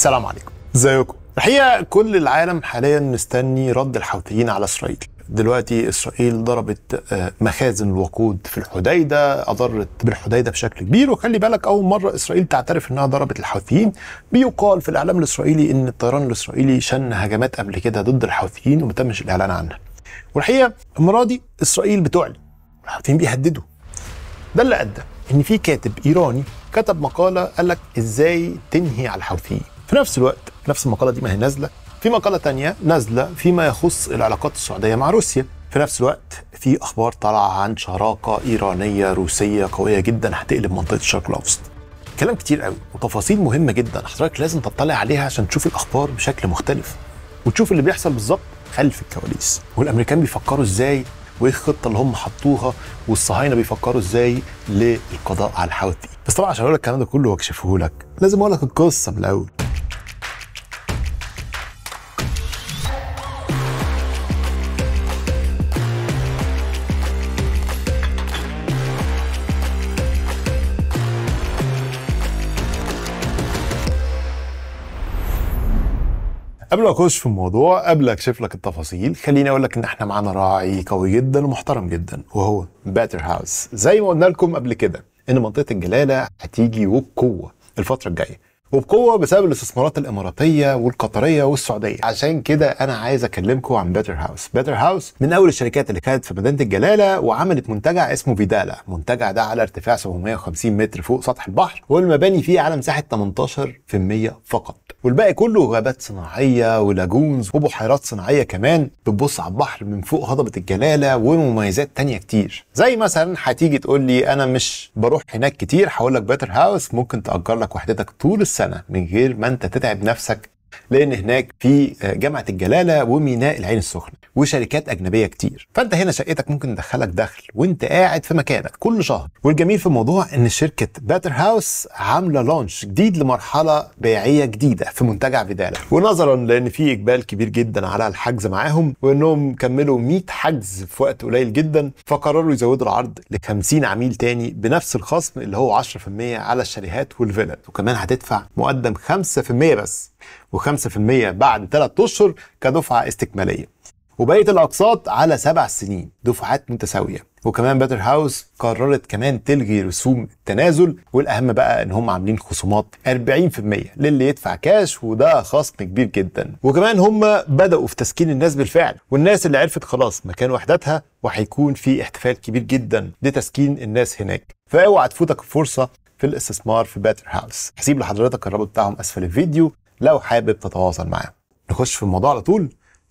السلام عليكم ازيكم الحقيقه كل العالم حاليا مستني رد الحوثيين على اسرائيل دلوقتي اسرائيل ضربت آه، مخازن الوقود في الحديده اضرت بالحديده بشكل كبير وخلي بالك اول مره اسرائيل تعترف انها ضربت الحوثيين بيقال في الاعلام الاسرائيلي ان الطيران الاسرائيلي شن هجمات قبل كده ضد الحوثيين وما تمش الاعلان عنها والحقيقه المره دي اسرائيل بتعلن الحوثيين بيهددوا ده اللي ادى ان في كاتب ايراني كتب مقاله قال لك ازاي تنهي على الحوثيين في نفس الوقت نفس المقاله دي ما هي نازله في مقاله تانية نازله فيما يخص العلاقات السعوديه مع روسيا في نفس الوقت في اخبار طالعه عن شراكه ايرانيه روسيه قويه جدا هتقلب منطقه الشرق الاوسط كلام كتير قوي وتفاصيل مهمه جدا حضرتك لازم تطلع عليها عشان تشوف الاخبار بشكل مختلف وتشوف اللي بيحصل بالظبط خلف الكواليس والامريكان بيفكروا ازاي وايه الخطه اللي هم حطوها والصهاينه بيفكروا ازاي للقضاء على الحوثي بس طبعا عشان اقول لك الكلام ده كله واكشفه لك لازم اقول لك القصه من الاول قبل ما اخش في الموضوع قبل اكشف لك التفاصيل خليني اقول لك ان احنا معانا راعي قوي جدا ومحترم جدا وهو باتر هاوس زي ما قلنا لكم قبل كده ان منطقه الجلاله هتيجي وبقوه الفتره الجايه وبقوه بسبب الاستثمارات الاماراتيه والقطريه والسعوديه عشان كده انا عايز اكلمكم عن بيتر هاوس بيتر هاوس من اول الشركات اللي كانت في مدينه الجلاله وعملت منتجع اسمه فيدالا المنتجع ده على ارتفاع 750 متر فوق سطح البحر والمباني فيه على مساحه 18% فقط والباقي كله غابات صناعيه ولاجونز وبحيرات صناعيه كمان بتبص على البحر من فوق هضبه الجلاله ومميزات تانية كتير زي مثلا هتيجي تقول لي انا مش بروح هناك كتير هقول لك بيتر هاوس ممكن تاجر لك وحدتك طول السنه سنه من غير ما انت تتعب نفسك لان هناك في جامعه الجلاله وميناء العين السخنه وشركات اجنبيه كتير فانت هنا شقتك ممكن تدخلك دخل وانت قاعد في مكانك كل شهر والجميل في الموضوع ان شركه باتر هاوس عامله لونش جديد لمرحله بيعيه جديده في منتجع بداله ونظرا لان في اقبال كبير جدا على الحجز معاهم وانهم كملوا 100 حجز في وقت قليل جدا فقرروا يزودوا العرض ل 50 عميل تاني بنفس الخصم اللي هو 10% على الشاليهات والفيلا وكمان هتدفع مقدم 5% بس و5% بعد 3 أشهر كدفعة استكمالية وبقية الأقساط على سبع سنين دفعات متساوية وكمان باتر هاوس قررت كمان تلغي رسوم التنازل والاهم بقى ان هم عاملين خصومات 40% للي يدفع كاش وده خصم كبير جدا وكمان هم بداوا في تسكين الناس بالفعل والناس اللي عرفت خلاص مكان وحدتها وهيكون في احتفال كبير جدا لتسكين الناس هناك فاوعى تفوتك الفرصه في الاستثمار في باتر هاوس هسيب لحضرتك الرابط بتاعهم اسفل الفيديو لو حابب تتواصل معاه نخش في الموضوع على طول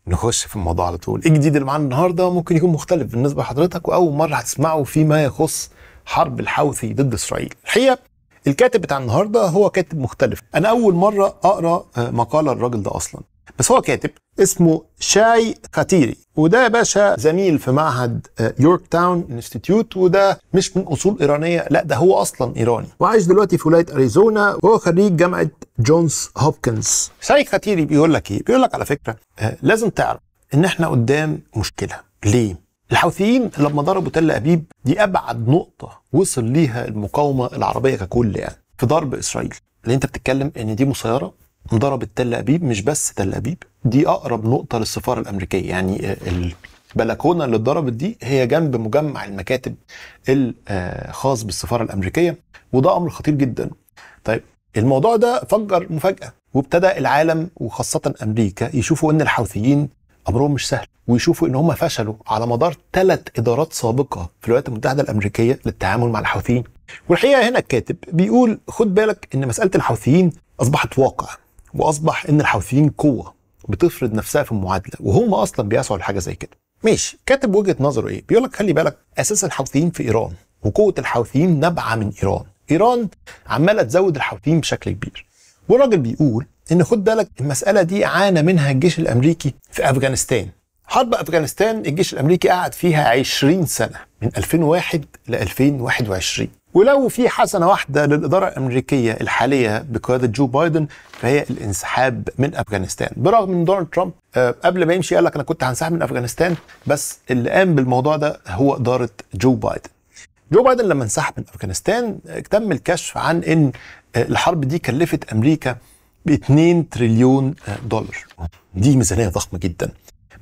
نخش في الموضوع على طول ايه الجديد اللي معانا النهارده ممكن يكون مختلف بالنسبه لحضرتك واول مره هتسمعه فيما يخص حرب الحوثي ضد اسرائيل الحقيقه الكاتب بتاع النهارده هو كاتب مختلف انا اول مره اقرا آه، مقاله الراجل ده اصلا بس هو كاتب اسمه شاي كاتيري وده باشا زميل في معهد آه، يورك تاون انستيتيوت وده مش من اصول ايرانيه لا ده هو اصلا ايراني وعايش دلوقتي في ولايه اريزونا وهو خريج جامعه جونز هوبكنز شاي كاتيري بيقول لك ايه بيقول لك على فكره آه، لازم تعرف ان احنا قدام مشكله ليه الحوثيين لما ضربوا تل ابيب دي ابعد نقطه وصل ليها المقاومه العربيه ككل يعني في ضرب اسرائيل اللي انت بتتكلم ان دي مسيره انضربت تل ابيب مش بس تل ابيب دي اقرب نقطه للسفاره الامريكيه يعني آه، البلكونه اللي اتضربت دي هي جنب مجمع المكاتب الخاص آه، بالسفاره الامريكيه وده امر خطير جدا طيب الموضوع ده فجر مفاجاه وابتدى العالم وخاصه امريكا يشوفوا ان الحوثيين امرهم مش سهل ويشوفوا ان هم فشلوا على مدار ثلاث ادارات سابقه في الولايات المتحده الامريكيه للتعامل مع الحوثيين والحقيقه هنا الكاتب بيقول خد بالك ان مساله الحوثيين اصبحت واقع واصبح ان الحوثيين قوه بتفرض نفسها في المعادله وهم اصلا بيسعوا لحاجه زي كده ماشي كاتب وجهه نظره ايه بيقول لك خلي بالك اساس الحوثيين في ايران وقوه الحوثيين نابعه من ايران ايران عماله تزود الحوثيين بشكل كبير والراجل بيقول ان خد بالك المساله دي عانى منها الجيش الامريكي في افغانستان حرب افغانستان الجيش الامريكي قعد فيها 20 سنه من 2001 ل 2021 ولو في حسنه واحده للاداره الامريكيه الحاليه بقياده جو بايدن فهي الانسحاب من افغانستان برغم ان دونالد ترامب آه، قبل ما يمشي قال لك انا كنت هنسحب من افغانستان بس اللي قام بالموضوع ده هو اداره جو بايدن جو بايدن لما انسحب من افغانستان تم الكشف عن ان آه، الحرب دي كلفت امريكا ب 2 تريليون آه، دولار دي ميزانيه ضخمه جدا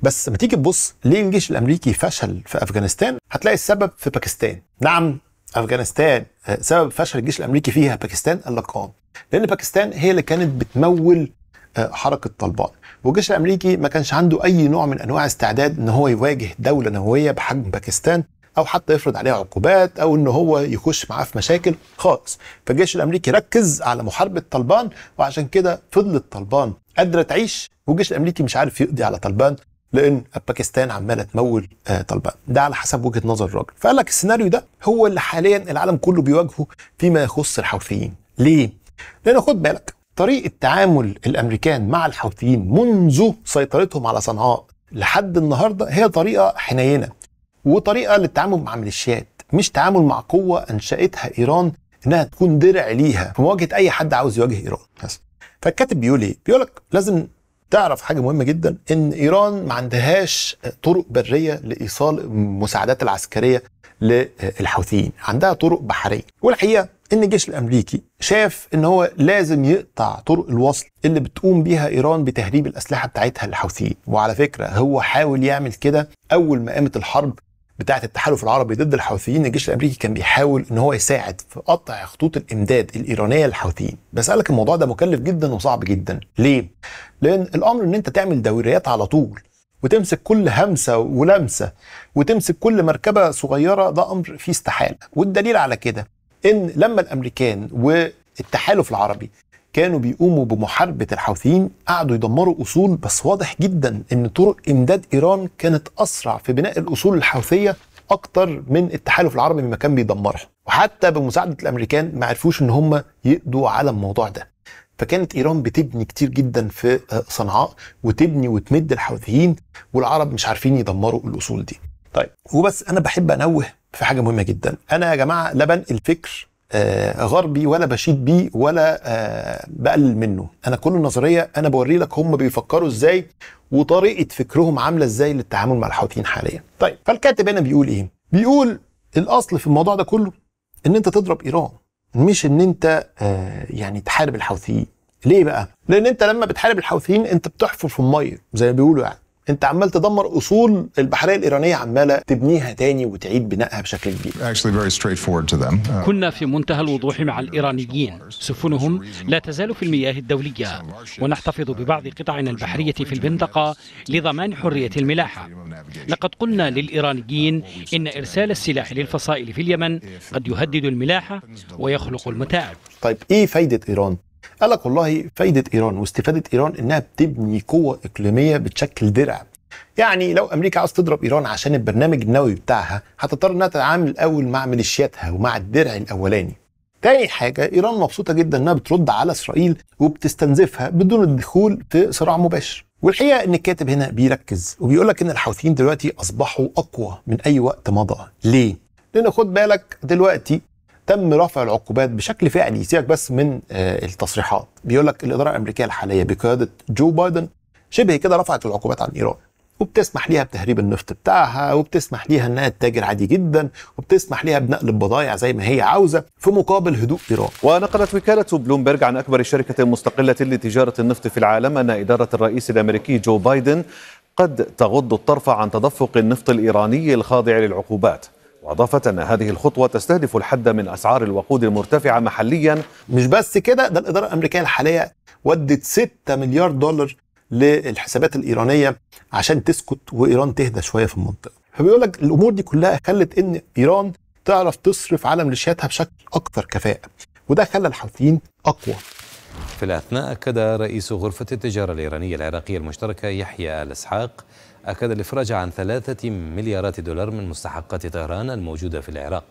بس لما تيجي تبص ليه الجيش الامريكي فشل في افغانستان هتلاقي السبب في باكستان نعم افغانستان آه، سبب فشل الجيش الامريكي فيها باكستان قال لك اه لان باكستان هي اللي كانت بتمول آه، حركه طالبان والجيش الامريكي ما كانش عنده اي نوع من انواع استعداد ان هو يواجه دوله نوويه بحجم باكستان او حتى يفرض عليها عقوبات او ان هو يخش معاه في مشاكل خالص فالجيش الامريكي ركز على محاربه طالبان وعشان كده فضلت طالبان قادره تعيش والجيش الامريكي مش عارف يقضي على طالبان لان باكستان عماله تمول آه، طالبان ده على حسب وجهه نظر الراجل فقال لك السيناريو ده هو اللي حاليا العالم كله بيواجهه فيما يخص الحوثيين ليه لان خد بالك طريقه تعامل الامريكان مع الحوثيين منذ سيطرتهم على صنعاء لحد النهارده هي طريقه حنينه وطريقه للتعامل مع ميليشيات مش تعامل مع قوه انشاتها ايران انها تكون درع ليها في مواجهه اي حد عاوز يواجه ايران فالكاتب بيقول ايه؟ بيقول لك لازم تعرف حاجه مهمه جدا ان ايران ما عندهاش طرق بريه لايصال المساعدات العسكريه للحوثيين عندها طرق بحريه والحقيقه ان الجيش الامريكي شاف ان هو لازم يقطع طرق الوصل اللي بتقوم بيها ايران بتهريب الاسلحه بتاعتها للحوثيين وعلى فكره هو حاول يعمل كده اول ما قامت الحرب بتاعه التحالف العربي ضد الحوثيين الجيش الامريكي كان بيحاول ان هو يساعد في قطع خطوط الامداد الايرانيه للحوثيين بس قالك الموضوع ده مكلف جدا وصعب جدا ليه لان الامر ان انت تعمل دوريات على طول وتمسك كل همسه ولمسه وتمسك كل مركبه صغيره ده امر فيه استحاله والدليل على كده ان لما الامريكان والتحالف العربي كانوا بيقوموا بمحاربة الحوثيين قعدوا يدمروا أصول بس واضح جدا إن طرق إمداد إيران كانت أسرع في بناء الأصول الحوثية أكتر من التحالف العربي مما كان بيدمرها وحتى بمساعدة الأمريكان ما عرفوش إن هم يقضوا على الموضوع ده فكانت ايران بتبني كتير جدا في آه، صنعاء وتبني وتمد الحوثيين والعرب مش عارفين يدمروا الاصول دي. طيب وبس انا بحب انوه في حاجه مهمه جدا، انا يا جماعه لا بنقل فكر آه، غربي ولا بشيد بيه ولا آه، بقلل منه انا كل النظريه انا بوري لك هم بيفكروا ازاي وطريقه فكرهم عامله ازاي للتعامل مع الحوثيين حاليا طيب فالكاتب هنا بيقول ايه بيقول الاصل في الموضوع ده كله ان انت تضرب ايران مش ان انت آه، يعني تحارب الحوثيين ليه بقى لان انت لما بتحارب الحوثيين انت بتحفر في الميه زي ما بيقولوا يعني انت عمال تدمر اصول البحريه الايرانيه عماله تبنيها تاني وتعيد بنائها بشكل كبير. Uh, كنا في منتهى الوضوح مع الايرانيين، سفنهم لا تزال في المياه الدوليه ونحتفظ ببعض قطعنا البحريه في المنطقه لضمان حريه الملاحه. لقد قلنا للايرانيين ان ارسال السلاح للفصائل في اليمن قد يهدد الملاحه ويخلق المتاعب. طيب ايه فائده ايران؟ قال لك والله فايده ايران واستفاده ايران انها بتبني قوه اقليميه بتشكل درع يعني لو امريكا عايز تضرب ايران عشان البرنامج النووي بتاعها هتضطر انها تتعامل الاول مع ميليشياتها ومع الدرع الاولاني تاني حاجة إيران مبسوطة جدا إنها بترد على إسرائيل وبتستنزفها بدون الدخول في صراع مباشر والحقيقة إن الكاتب هنا بيركز وبيقول لك إن الحوثيين دلوقتي أصبحوا أقوى من أي وقت مضى ليه؟ لأن خد بالك دلوقتي تم رفع العقوبات بشكل فعلي سيبك بس من آه، التصريحات بيقول لك الاداره الامريكيه الحاليه بقياده جو بايدن شبه كده رفعت العقوبات عن ايران وبتسمح ليها بتهريب النفط بتاعها وبتسمح ليها انها تتاجر عادي جدا وبتسمح ليها بنقل البضائع زي ما هي عاوزه في مقابل هدوء ايران ونقلت وكاله بلومبرج عن اكبر شركه مستقله لتجاره النفط في العالم ان اداره الرئيس الامريكي جو بايدن قد تغض الطرف عن تدفق النفط الايراني الخاضع للعقوبات وأضافت أن هذه الخطوة تستهدف الحد من أسعار الوقود المرتفعة محليا مش بس كده ده الإدارة الأمريكية الحالية ودت 6 مليار دولار للحسابات الإيرانية عشان تسكت وإيران تهدى شوية في المنطقة فبيقول لك الأمور دي كلها خلت إن إيران تعرف تصرف على ميليشياتها بشكل أكثر كفاءة وده خلى الحوثيين أقوى في الأثناء أكد رئيس غرفة التجارة الإيرانية العراقية المشتركة يحيى الإسحاق أكد الإفراج عن ثلاثة مليارات دولار من مستحقات طهران الموجودة في العراق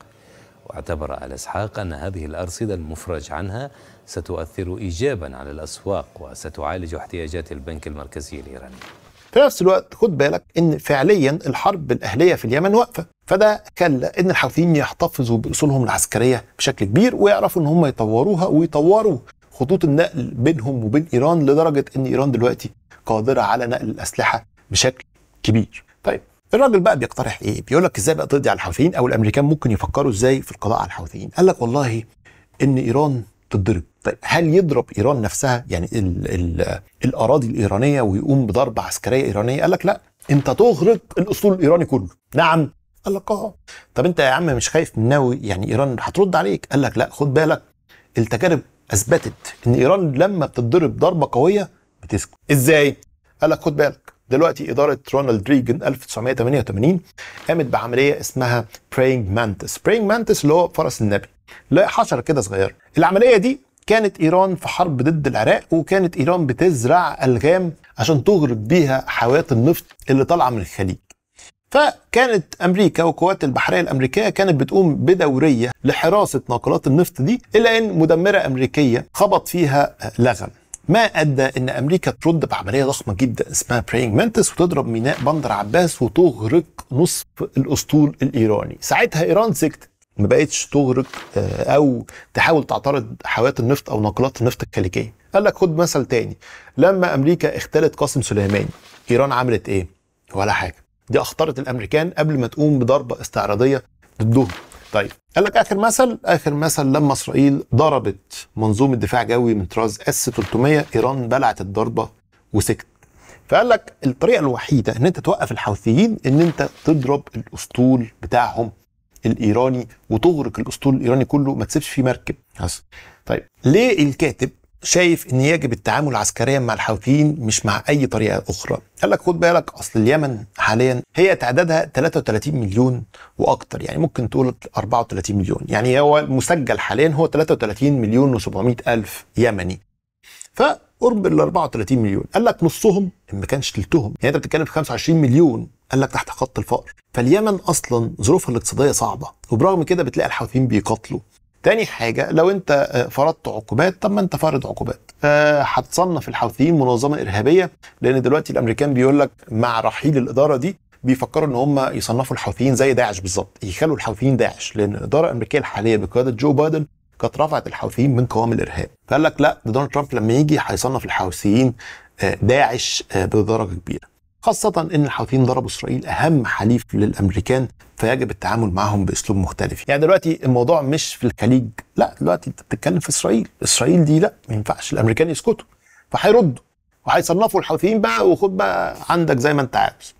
واعتبر الإسحاق أن هذه الأرصدة المفرج عنها ستؤثر إيجابا على الأسواق وستعالج احتياجات البنك المركزي الإيراني في نفس الوقت خد بالك ان فعليا الحرب الاهليه في اليمن واقفه فده كلا ان الحوثيين يحتفظوا باصولهم العسكريه بشكل كبير ويعرفوا ان هم يطوروها ويطوروا خطوط النقل بينهم وبين ايران لدرجه ان ايران دلوقتي قادره على نقل الاسلحه بشكل كبير طيب الراجل بقى بيقترح ايه بيقول لك ازاي بقى تقضي على الحوثيين او الامريكان ممكن يفكروا ازاي في القضاء على الحوثيين قال لك والله ان ايران تتضرب طيب هل يضرب ايران نفسها يعني الـ الـ الاراضي الايرانيه ويقوم بضربه عسكريه ايرانيه قال لك لا انت تغرق الاسطول الايراني كله نعم قال لك اه طب انت يا عم مش خايف من ناوي يعني ايران هترد عليك قال لك لا خد بالك التجارب اثبتت ان ايران لما بتتضرب ضربه قويه بتسكت ازاي قال لك خد بالك دلوقتي اداره رونالد ريجن 1988 قامت بعمليه اسمها براينج مانتس براينج مانتس اللي هو فرس النبي لا حشره كده صغيره العمليه دي كانت ايران في حرب ضد العراق وكانت ايران بتزرع الغام عشان تغرق بيها حاويات النفط اللي طالعه من الخليج فكانت امريكا والقوات البحريه الامريكيه كانت بتقوم بدوريه لحراسه ناقلات النفط دي الا ان مدمره امريكيه خبط فيها لغم ما ادى ان امريكا ترد بعمليه ضخمه جدا اسمها برينج مانتس وتضرب ميناء بندر عباس وتغرق نصف الاسطول الايراني ساعتها ايران سكتت ما بقتش تغرق آه، او تحاول تعترض حاويات النفط او ناقلات النفط الكاليكيه قال لك خد مثل تاني لما امريكا اختلت قاسم سليماني ايران عملت ايه ولا حاجه دي اخطرت الامريكان قبل ما تقوم بضربه استعراضيه ضدهم طيب قال لك اخر مثل اخر مثل لما اسرائيل ضربت منظومه دفاع جوي من طراز اس 300 ايران بلعت الضربه وسكت فقال لك الطريقه الوحيده ان انت توقف الحوثيين ان انت تضرب الاسطول بتاعهم الايراني وتغرق الاسطول الايراني كله ما تسيبش فيه مركب حسن. طيب ليه الكاتب شايف ان يجب التعامل عسكريا مع الحوثيين مش مع اي طريقه اخرى قال لك خد بالك اصل اليمن حاليا هي تعدادها 33 مليون واكتر يعني ممكن تقول 34 مليون يعني هو المسجل حاليا هو 33 مليون و700 الف يمني فقرب ال 34 مليون قال لك نصهم ما كانش تلتهم يعني انت بتتكلم في 25 مليون قال لك تحت خط الفقر فاليمن اصلا ظروفها الاقتصاديه صعبه وبرغم كده بتلاقي الحوثيين بيقاتلوا تاني حاجه لو انت آه، فرضت عقوبات طب ما انت فرض عقوبات آه، هتصنف الحوثيين منظمه ارهابيه لان دلوقتي الامريكان بيقول لك مع رحيل الاداره دي بيفكروا ان هم يصنفوا الحوثيين زي داعش بالظبط يخلوا الحوثيين داعش لان الاداره الامريكيه الحاليه بقياده جو بايدن كانت رفعت الحوثيين من قوام الارهاب فقال لك لا ده دونالد ترامب لما يجي هيصنف الحوثيين آه، داعش بدرجه كبيره خاصة إن الحوثيين ضربوا إسرائيل أهم حليف للأمريكان فيجب التعامل معهم بأسلوب مختلف يعني دلوقتي الموضوع مش في الخليج لا دلوقتي أنت بتتكلم في إسرائيل إسرائيل دي لا ما ينفعش الأمريكان يسكتوا فهيردوا وهيصنفوا الحوثيين بقى وخد بقى عندك زي ما أنت عاوز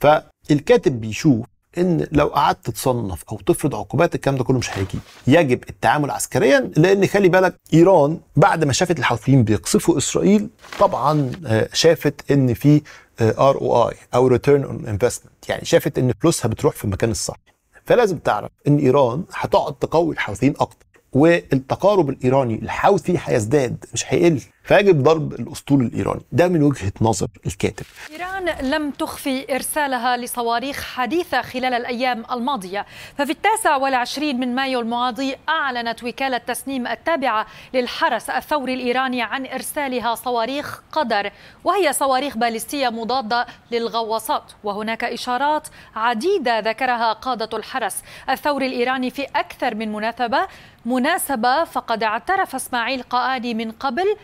فالكاتب بيشوف ان لو قعدت تصنف او تفرض عقوبات الكلام ده كله مش هيجي يجب التعامل عسكريا لان خلي بالك ايران بعد ما شافت الحوثيين بيقصفوا اسرائيل طبعا آه، شافت ان في ار آه، او اي او ريتيرن اون انفستمنت يعني شافت ان فلوسها بتروح في المكان الصح فلازم تعرف ان ايران هتقعد تقوي الحوثيين اكتر والتقارب الايراني الحوثي هيزداد مش هيقل فيجب ضرب الاسطول الايراني ده من وجهه نظر الكاتب ايران لم تخفي ارسالها لصواريخ حديثه خلال الايام الماضيه ففي التاسع والعشرين من مايو الماضي اعلنت وكاله تسنيم التابعه للحرس الثوري الايراني عن ارسالها صواريخ قدر وهي صواريخ باليستيه مضاده للغواصات وهناك اشارات عديده ذكرها قاده الحرس الثوري الايراني في اكثر من مناسبه مناسبه فقد اعترف اسماعيل قاآني من قبل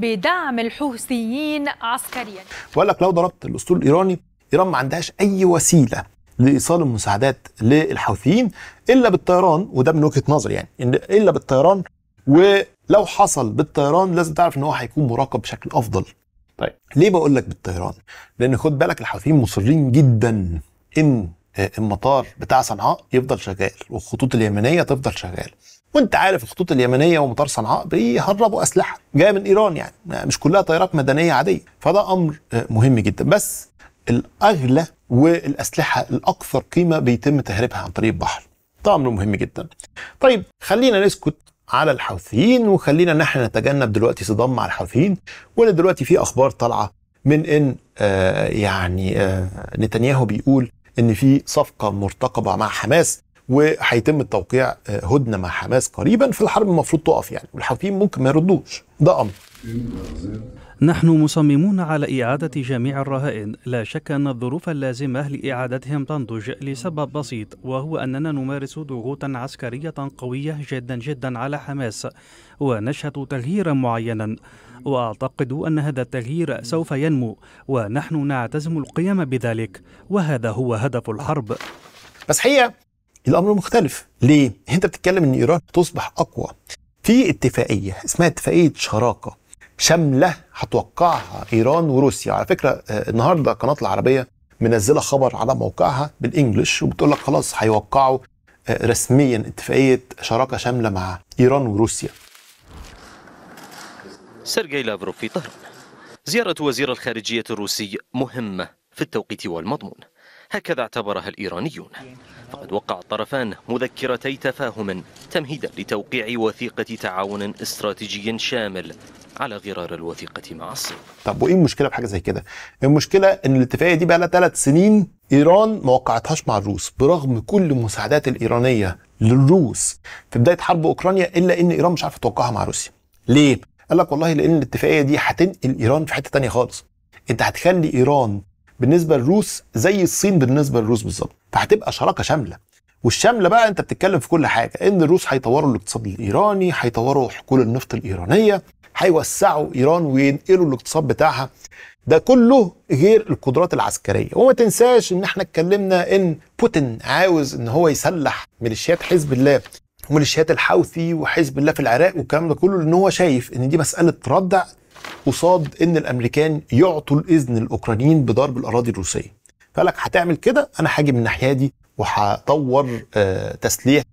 بدعم الحوثيين عسكريا بقول لك لو ضربت الاسطول الايراني ايران ما عندهاش اي وسيله لايصال المساعدات للحوثيين الا بالطيران وده من وجهه نظري يعني الا بالطيران ولو حصل بالطيران لازم تعرف ان هو هيكون مراقب بشكل افضل طيب ليه بقول لك بالطيران لان خد بالك الحوثيين مصرين جدا ان آه، المطار بتاع صنعاء يفضل شغال والخطوط اليمنيه تفضل شغاله وانت عارف الخطوط اليمنيه ومطار صنعاء بيهربوا اسلحه جايه من ايران يعني مش كلها طيارات مدنيه عاديه فده امر آه، مهم جدا بس الاغلى والاسلحه الاكثر قيمه بيتم تهريبها عن طريق البحر ده امر مهم جدا طيب خلينا نسكت على الحوثيين وخلينا نحن نتجنب دلوقتي صدام مع الحوثيين ولا دلوقتي في اخبار طالعه من ان آه يعني آه نتنياهو بيقول ان في صفقه مرتقبه مع حماس وهيتم التوقيع آه، هدنه مع حماس قريبا في الحرب المفروض تقف يعني والحوثيين ممكن ما يردوش ده امر نحن مصممون على إعادة جميع الرهائن لا شك أن الظروف اللازمة لإعادتهم تنضج لسبب بسيط وهو أننا نمارس ضغوطا عسكرية قوية جدا جدا على حماس ونشهد تغييرا معينا وأعتقد أن هذا التغيير سوف ينمو ونحن نعتزم القيام بذلك وهذا هو هدف الحرب بس حقيقة الامر مختلف ليه انت بتتكلم ان ايران تصبح اقوى في اتفاقيه اسمها اتفاقيه شراكه شامله هتوقعها ايران وروسيا على فكره آه، النهارده القناه العربيه منزله خبر على موقعها بالانجلش وبتقول لك خلاص هيوقعوا آه، رسميا اتفاقيه شراكه شامله مع ايران وروسيا سيرجي لافروف في طهران زيارة وزير الخارجية الروسي مهمة في التوقيت والمضمون هكذا اعتبرها الإيرانيون فقد وقع الطرفان مذكرتي تفاهم تمهيدا لتوقيع وثيقة تعاون استراتيجي شامل على غرار الوثيقة مع الصين طب وإيه المشكلة بحاجة زي كده؟ المشكلة إن الاتفاقية دي بقى لها ثلاث سنين إيران ما وقعتهاش مع الروس برغم كل المساعدات الإيرانية للروس في بداية حرب أوكرانيا إلا إن إيران مش عارفة توقعها مع روسيا ليه؟ قال لك والله لأن الاتفاقية دي هتنقل إيران في حتة تانية خالص انت هتخلي ايران بالنسبه للروس زي الصين بالنسبه للروس بالظبط فهتبقى شراكه شامله والشامله بقى انت بتتكلم في كل حاجه ان الروس هيطوروا الاقتصاد الايراني هيطوروا حقول النفط الايرانيه هيوسعوا ايران وينقلوا الاقتصاد بتاعها ده كله غير القدرات العسكريه وما تنساش ان احنا اتكلمنا ان بوتين عاوز ان هو يسلح ميليشيات حزب الله وميليشيات الحوثي وحزب الله في العراق والكلام ده كله لان هو شايف ان دي مساله ردع قصاد ان الامريكان يعطوا الاذن للاوكرانيين بضرب الاراضي الروسيه فقال لك هتعمل كده انا هاجي من الناحيه دي وهطور آه، تسليح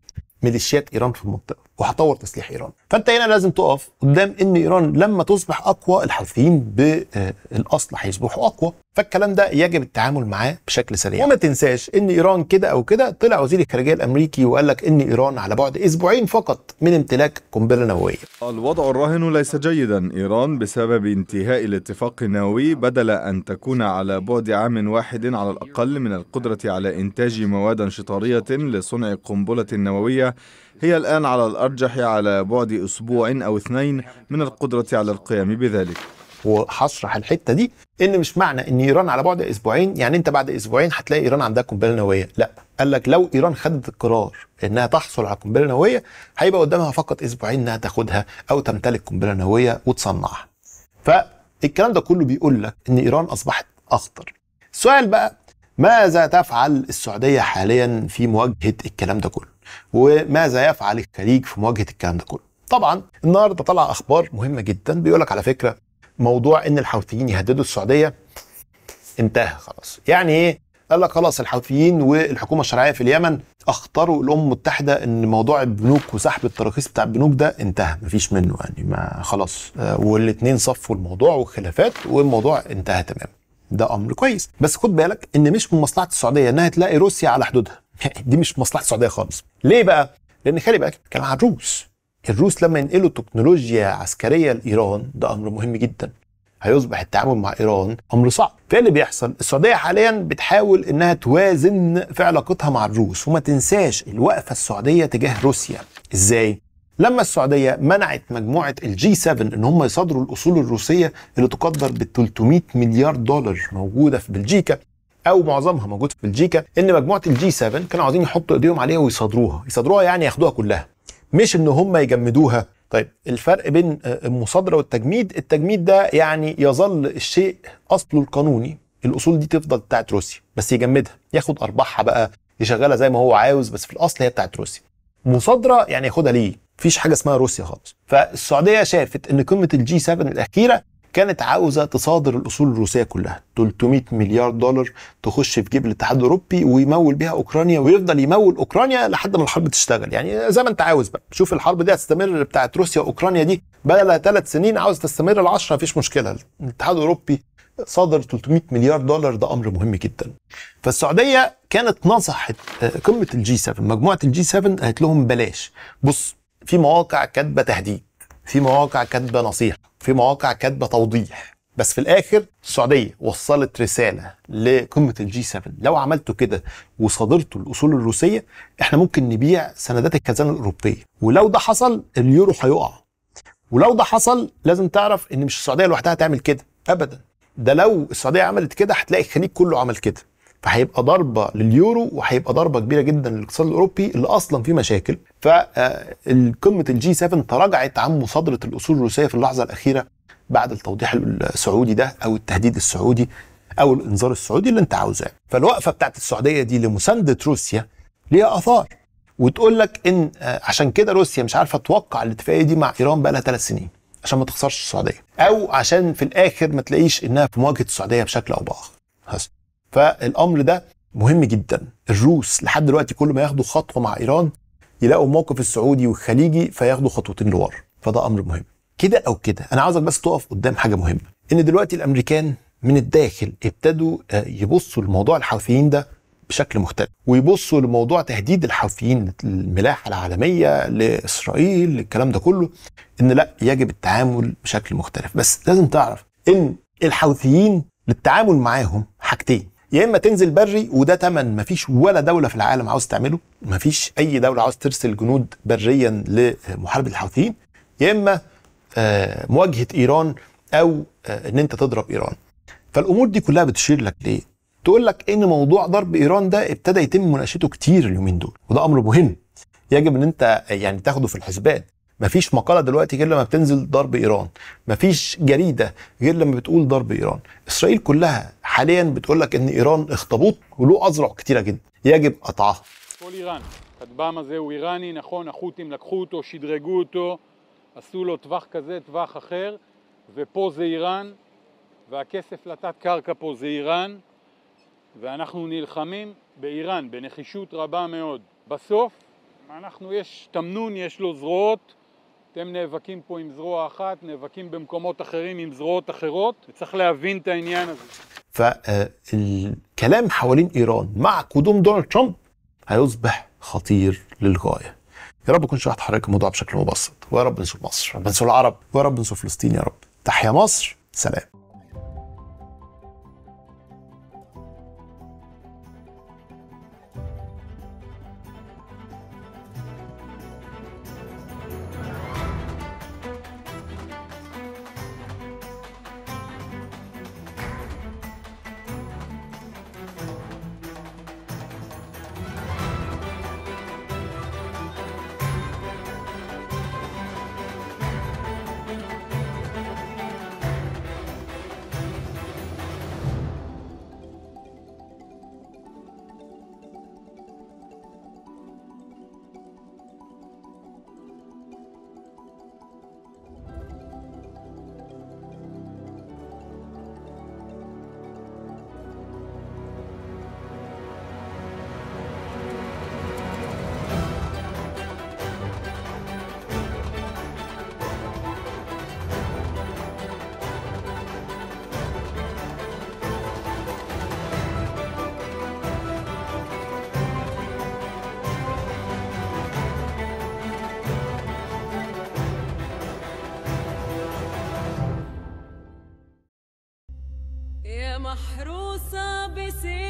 ميليشيات ايران في المنطقه وهطور تسليح ايران فانت هنا لازم تقف قدام ان ايران لما تصبح اقوى الحوثيين بالاصل هيصبحوا اقوى فالكلام ده يجب التعامل معاه بشكل سريع وما تنساش ان ايران كده او كده طلع وزير الخارجيه الامريكي وقال لك ان ايران على بعد اسبوعين فقط من امتلاك قنبله نوويه الوضع الراهن ليس جيدا ايران بسبب انتهاء الاتفاق النووي بدل ان تكون على بعد عام واحد على الاقل من القدره على انتاج مواد شطاريه لصنع قنبله نوويه هي الآن على الأرجح على بعد أسبوع أو اثنين من القدرة على القيام بذلك وهشرح الحته دي ان مش معنى ان ايران على بعد اسبوعين يعني انت بعد اسبوعين هتلاقي ايران عندها قنبله نوويه لا قال لك لو ايران خدت القرار انها تحصل على قنبله نوويه هيبقى قدامها فقط اسبوعين انها تاخدها او تمتلك قنبله نوويه وتصنعها فالكلام ده كله بيقول لك ان ايران اصبحت اخطر السؤال بقى ماذا تفعل السعوديه حاليا في مواجهه الكلام ده كله وماذا يفعل الخليج في مواجهه الكلام ده كله طبعا النهارده طلع اخبار مهمه جدا بيقول لك على فكره موضوع ان الحوثيين يهددوا السعوديه انتهى خلاص يعني ايه قال لك خلاص الحوثيين والحكومه الشرعيه في اليمن اخطروا الامم المتحده ان موضوع البنوك وسحب التراخيص بتاع البنوك ده انتهى مفيش منه يعني ما خلاص آه، والاثنين صفوا الموضوع والخلافات والموضوع انتهى تماما ده امر كويس بس خد بالك ان مش من مصلحه السعوديه انها تلاقي روسيا على حدودها دي مش مصلحه السعوديه خالص ليه بقى لان خلي بالك بتتكلم عن الروس الروس لما ينقلوا تكنولوجيا عسكريه لايران ده امر مهم جدا هيصبح التعامل مع ايران امر صعب فايه اللي بيحصل السعوديه حاليا بتحاول انها توازن في علاقتها مع الروس وما تنساش الوقفه السعوديه تجاه روسيا ازاي لما السعوديه منعت مجموعه الجي 7 ان هم يصادروا الاصول الروسيه اللي تقدر ب 300 مليار دولار موجوده في بلجيكا او معظمها موجود في بلجيكا ان مجموعه الجي 7 كانوا عايزين يحطوا ايديهم عليها ويصادروها يصادروها يعني ياخدوها كلها مش ان هم يجمدوها طيب الفرق بين آه، المصادره والتجميد التجميد ده يعني يظل الشيء اصله القانوني الاصول دي تفضل بتاعت روسيا بس يجمدها ياخد ارباحها بقى يشغلها زي ما هو عاوز بس في الاصل هي بتاعت روسيا مصادره يعني ياخدها ليه مفيش حاجه اسمها روسيا خالص فالسعوديه شافت ان قمه الجي 7 الاخيره كانت عاوزه تصادر الاصول الروسيه كلها 300 مليار دولار تخش في جيب الاتحاد الاوروبي ويمول بيها اوكرانيا ويفضل يمول اوكرانيا لحد ما الحرب تشتغل يعني زي ما انت عاوز بقى شوف الحرب دي هتستمر بتاعت روسيا واوكرانيا دي بدل ثلاث سنين عاوز تستمر ل 10 مفيش مشكله الاتحاد الاوروبي صادر 300 مليار دولار ده امر مهم جدا فالسعوديه كانت نصحت آه، قمه الجي 7 مجموعه الجي 7 قالت لهم بلاش بص في مواقع كاتبه تهديد في مواقع كاتبه نصيحه في مواقع كاتبه توضيح بس في الاخر السعوديه وصلت رساله لقمه الجي 7 لو عملتوا كده وصادرتوا الاصول الروسيه احنا ممكن نبيع سندات الخزانه الاوروبيه ولو ده حصل اليورو هيقع ولو ده حصل لازم تعرف ان مش السعوديه لوحدها تعمل كده ابدا ده لو السعوديه عملت كده هتلاقي الخليج كله عمل كده فهيبقى ضربه لليورو وهيبقى ضربه كبيره جدا للاقتصاد الاوروبي اللي اصلا فيه مشاكل فقمه الجي 7 تراجعت عن مصادره الاصول الروسيه في اللحظه الاخيره بعد التوضيح السعودي ده او التهديد السعودي او الانذار السعودي اللي انت عاوزاه فالوقفه بتاعت السعوديه دي لمسانده روسيا ليها اثار وتقول لك ان آه، عشان كده روسيا مش عارفه توقع الاتفاقيه دي مع ايران بقى لها ثلاث سنين عشان ما تخسرش السعوديه او عشان في الاخر ما تلاقيش انها في مواجهه السعوديه بشكل او باخر فالامر ده مهم جدا الروس لحد دلوقتي كل ما ياخدوا خطوه مع ايران يلاقوا الموقف السعودي والخليجي فياخدوا خطوتين لورا فده امر مهم كده او كده انا عاوزك بس تقف قدام حاجه مهمه ان دلوقتي الامريكان من الداخل ابتدوا آه، يبصوا لموضوع الحوثيين ده بشكل مختلف ويبصوا لموضوع تهديد الحوثيين الملاحه العالميه لاسرائيل الكلام ده كله ان لا يجب التعامل بشكل مختلف بس لازم تعرف ان الحوثيين للتعامل معاهم حاجتين يا اما تنزل بري وده تمن مفيش ولا دوله في العالم عاوز تعمله مفيش اي دوله عاوز ترسل جنود بريا لمحاربه الحوثيين يا اما آه، مواجهه ايران او آه، ان انت تضرب ايران فالامور دي كلها بتشير لك ليه تقول لك ان موضوع ضرب ايران ده ابتدى يتم مناقشته كتير اليومين دول وده امر مهم يجب ان انت آه، يعني تاخده في الحسبان مفيش مقاله دلوقتي غير لما بتنزل ضرب ايران مفيش جريده غير لما بتقول ضرب ايران اسرائيل كلها حاليا بتقول لك ان ايران اخطبوط وله اذرع كتيره جدا يجب قطعها كل ايران הכטב"ם הזה הוא איראני, נכון, החות'ים לקחו אותו, שדרגו אותו, עשו לו טווח כזה, טווח אחר, ופה זה איראן, והכסף לתת קרקע פה זה איראן, ואנחנו נלחמים באיראן בנחישות רבה מאוד. בסוף, אנחנו, יש תמנון, יש לו זרועות, אתם נאבקים פה עם זרוע אחת, נאבקים במקומות אחרים עם זרועות אחרות, וצריך להבין את העניין הזה. فالكلام حوالين ايران مع قدوم دونالد ترامب هيصبح خطير للغايه. يا رب اكون شرحت حضرتك الموضوع بشكل مبسط، ويا رب نشوف مصر، رب ننصر العرب، ويا رب نشوف فلسطين يا رب. تحيا مصر، سلام. besin